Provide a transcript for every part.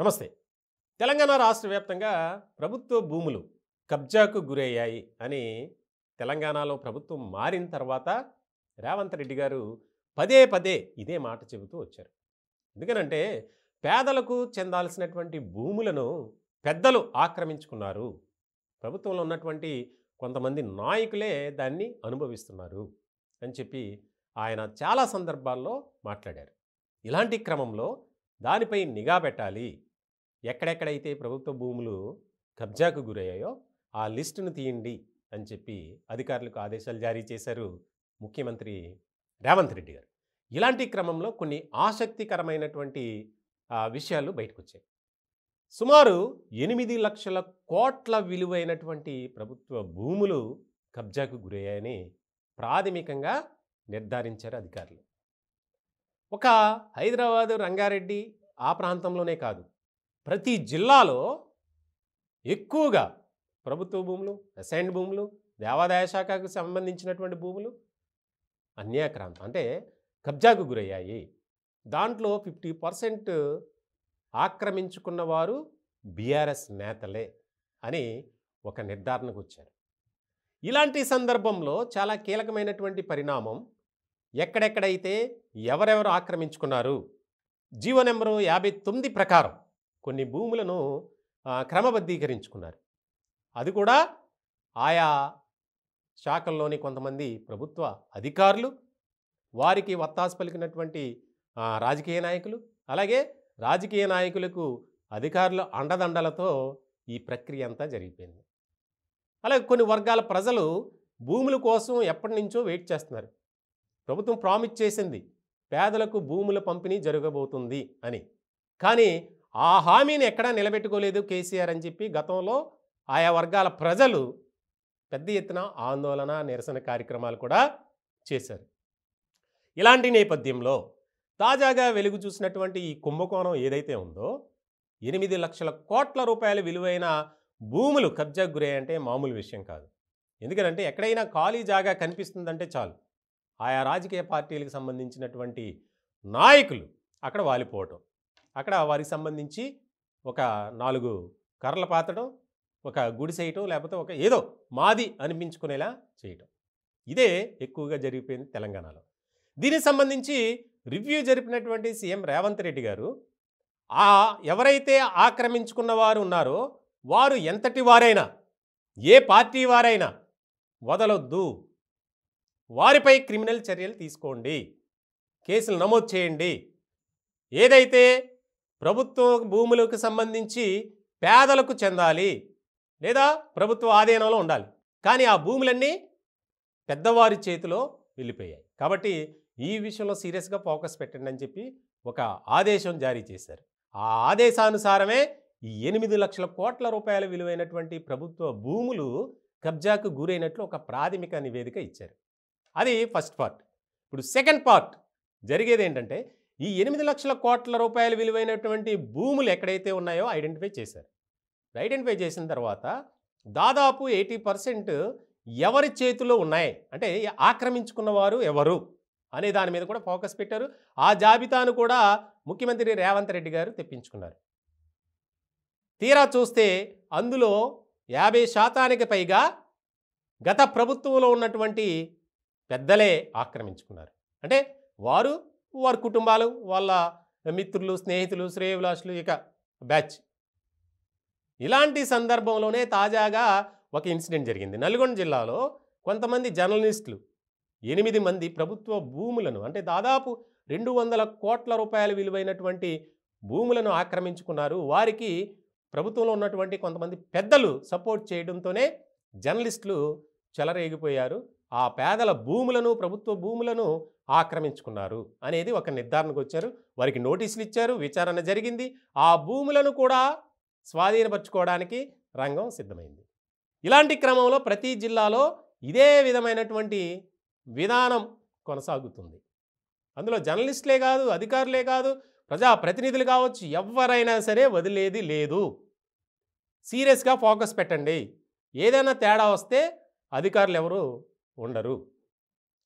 నమస్తే తెలంగాణ రాష్ట్ర వ్యాప్తంగా ప్రభుత్వ భూములు కబ్జాకు గురయ్యాయి అని తెలంగాణలో ప్రభుత్వం మారిన తర్వాత రేవంత్ రెడ్డి గారు పదే పదే ఇదే మాట చెబుతూ వచ్చారు ఎందుకనంటే పేదలకు చెందాల్సినటువంటి భూములను పెద్దలు ఆక్రమించుకున్నారు ప్రభుత్వంలో ఉన్నటువంటి కొంతమంది నాయకులే దాన్ని అనుభవిస్తున్నారు అని చెప్పి ఆయన చాలా సందర్భాల్లో మాట్లాడారు ఇలాంటి క్రమంలో దానిపై నిఘా పెట్టాలి ఎక్కడెక్కడైతే ప్రభుత్వ భూములు కబ్జాకు గురయ్యాయో ఆ లిస్టును తీయండి అని చెప్పి అధికారులకు ఆదేశాలు జారీ చేశారు ముఖ్యమంత్రి రేవంత్ రెడ్డి గారు ఇలాంటి క్రమంలో కొన్ని ఆసక్తికరమైనటువంటి విషయాలు బయటకు వచ్చాయి సుమారు ఎనిమిది లక్షల కోట్ల విలువైనటువంటి ప్రభుత్వ భూములు కబ్జాకు గురయ్యాయని ప్రాథమికంగా నిర్ధారించారు అధికారులు ఒక హైదరాబాదు రంగారెడ్డి ఆ ప్రాంతంలోనే కాదు ప్రతి జిల్లాలో ఎక్కువగా ప్రభుత్వ భూములు అసైన్డ్ భూములు దేవాదాయ శాఖకు సంబంధించినటువంటి భూములు అన్యాక్రాంతం అంటే కబ్జాకు గురయ్యాయి దాంట్లో ఫిఫ్టీ పర్సెంట్ ఆక్రమించుకున్న వారు బీఆర్ఎస్ నేతలే అని ఒక నిర్ధారణకు వచ్చారు ఇలాంటి సందర్భంలో చాలా కీలకమైనటువంటి పరిణామం ఎక్కడెక్కడైతే ఎవరెవరు ఆక్రమించుకున్నారు జీవో నెంబరు యాభై తొమ్మిది ప్రకారం కొన్ని భూములను క్రమబద్ధీకరించుకున్నారు అది కూడా ఆయా శాఖల్లోని కొంతమంది ప్రభుత్వ అధికారులు వారికి వత్తాసు పలికినటువంటి రాజకీయ నాయకులు అలాగే రాజకీయ నాయకులకు అధికారుల అండదండలతో ఈ ప్రక్రియ అంతా జరిగిపోయింది అలాగే కొన్ని వర్గాల ప్రజలు భూముల కోసం ఎప్పటి నుంచో వెయిట్ చేస్తున్నారు ప్రభుత్వం ప్రామిస్ చేసింది పేదలకు భూముల పంపిణీ జరగబోతుంది అని కానీ ఆ హామీని ఎక్కడా నిలబెట్టుకోలేదు కేసీఆర్ అని చెప్పి గతంలో ఆయా వర్గాల ప్రజలు పెద్ద ఎత్తున ఆందోళన నిరసన కార్యక్రమాలు కూడా చేశారు ఇలాంటి నేపథ్యంలో తాజాగా వెలుగు చూసినటువంటి ఈ కుంభకోణం ఏదైతే ఉందో ఎనిమిది లక్షల కోట్ల రూపాయల విలువైన భూములు కబ్జాకు గురయ్యంటే మామూలు విషయం కాదు ఎందుకంటే ఎక్కడైనా ఖాళీ జాగా కనిపిస్తుందంటే చాలు ఆయా రాజకీయ పార్టీలకు సంబంధించినటువంటి నాయకులు అక్కడ వాలిపోవటం అక్కడ వారికి సంబంధించి ఒక నాలుగు కర్రలు పాతడం ఒక గుడి చేయటం లేకపోతే ఒక ఏదో మాది అనిపించుకునేలా చేయటం ఇదే ఎక్కువగా జరిగిపోయింది తెలంగాణలో దీనికి సంబంధించి రివ్యూ జరిపినటువంటి సీఎం రేవంత్ రెడ్డి గారు ఆ ఎవరైతే ఆక్రమించుకున్న వారు ఉన్నారో వారు ఎంతటి వారైనా ఏ పార్టీ వారైనా వదలొద్దు వారిపై క్రిమినల్ చర్యలు తీసుకోండి కేసులు నమోదు చేయండి ఏదైతే ప్రభుత్వ భూములకు సంబంధించి పేదలకు చెందాలి లేదా ప్రభుత్వ ఆధీనంలో ఉండాలి కానీ ఆ భూములన్నీ పెద్దవారి చేతిలో వెళ్ళిపోయాయి కాబట్టి ఈ విషయంలో సీరియస్గా ఫోకస్ పెట్టండి అని చెప్పి ఒక ఆదేశం జారీ చేశారు ఆ ఆదేశానుసారమే ఈ ఎనిమిది లక్షల కోట్ల రూపాయల విలువైనటువంటి ప్రభుత్వ భూములు కబ్జాకు గురైనట్లు ఒక ప్రాథమిక నివేదిక ఇచ్చారు అది ఫస్ట్ పార్ట్ ఇప్పుడు సెకండ్ పార్ట్ జరిగేది ఏంటంటే ఈ ఎనిమిది లక్షల కోట్ల రూపాయల విలువైనటువంటి భూములు ఎక్కడైతే ఉన్నాయో ఐడెంటిఫై చేశారు ఐడెంటిఫై చేసిన తర్వాత దాదాపు ఎయిటీ పర్సెంట్ ఎవరి చేతిలో ఉన్నాయి అంటే ఆక్రమించుకున్న వారు ఎవరు అనే దాని మీద కూడా ఫోకస్ పెట్టారు ఆ జాబితాను కూడా ముఖ్యమంత్రి రేవంత్ రెడ్డి గారు తెప్పించుకున్నారు తీరా చూస్తే అందులో యాభై శాతానికి పైగా గత ప్రభుత్వంలో ఉన్నటువంటి పెద్దలే ఆక్రమించుకున్నారు అంటే వారు వారి కుటుంబాలు వాళ్ళ మిత్రులు స్నేహితులు శ్రేయభిలాషులు ఇక బ్యాచ్ ఇలాంటి సందర్భంలోనే తాజాగా ఒక ఇన్సిడెంట్ జరిగింది నల్గొండ జిల్లాలో కొంతమంది జర్నలిస్టులు ఎనిమిది మంది ప్రభుత్వ భూములను అంటే దాదాపు రెండు వందల కోట్ల రూపాయల విలువైనటువంటి భూములను ఆక్రమించుకున్నారు వారికి ప్రభుత్వంలో ఉన్నటువంటి కొంతమంది పెద్దలు సపోర్ట్ చేయడంతోనే జర్నలిస్టులు చెలరేగిపోయారు ఆ పేదల భూములను ప్రభుత్వ భూములను ఆక్రమించుకున్నారు అనేది ఒక నిర్ధారణకు వచ్చారు వారికి నోటీసులు ఇచ్చారు విచారణ జరిగింది ఆ భూములను కూడా స్వాధీనపరచుకోవడానికి రంగం సిద్ధమైంది ఇలాంటి క్రమంలో ప్రతి జిల్లాలో ఇదే విధమైనటువంటి విధానం కొనసాగుతుంది అందులో జర్నలిస్టులే కాదు అధికారులే కాదు ప్రజాప్రతినిధులు కావచ్చు ఎవరైనా సరే వదిలేది లేదు సీరియస్గా ఫోకస్ పెట్టండి ఏదైనా తేడా వస్తే అధికారులు ఎవరు ఉండరు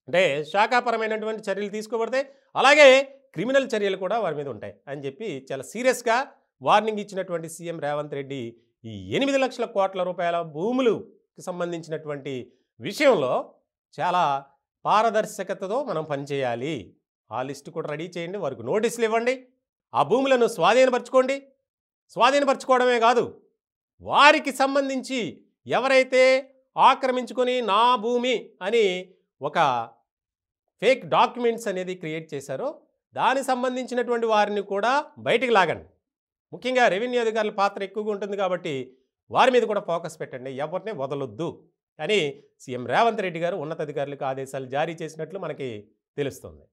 అంటే శాఖాపరమైనటువంటి చర్యలు తీసుకోబడితే అలాగే క్రిమినల్ చర్యలు కూడా వారి మీద ఉంటాయి అని చెప్పి చాలా సీరియస్గా వార్నింగ్ ఇచ్చినటువంటి సీఎం రేవంత్ రెడ్డి ఈ ఎనిమిది లక్షల కోట్ల రూపాయల భూములుకి సంబంధించినటువంటి విషయంలో చాలా పారదర్శకతతో మనం పనిచేయాలి ఆ లిస్టు కూడా రెడీ చేయండి వారికి నోటీసులు ఇవ్వండి ఆ భూములను స్వాధీనపరచుకోండి స్వాధీనపరచుకోవడమే కాదు వారికి సంబంధించి ఎవరైతే ఆక్రమించుకొని నా భూమి అని ఒక ఫేక్ డాక్యుమెంట్స్ అనేది క్రియేట్ చేశారో దానికి సంబంధించినటువంటి వారిని కూడా బయటికి లాగండి ముఖ్యంగా రెవెన్యూ అధికారుల పాత్ర ఎక్కువగా ఉంటుంది కాబట్టి వారి మీద కూడా ఫోకస్ పెట్టండి ఎవరిని వదలొద్దు అని సీఎం రేవంత్ రెడ్డి గారు ఉన్నతాధికారులకు ఆదేశాలు జారీ చేసినట్లు మనకి తెలుస్తుంది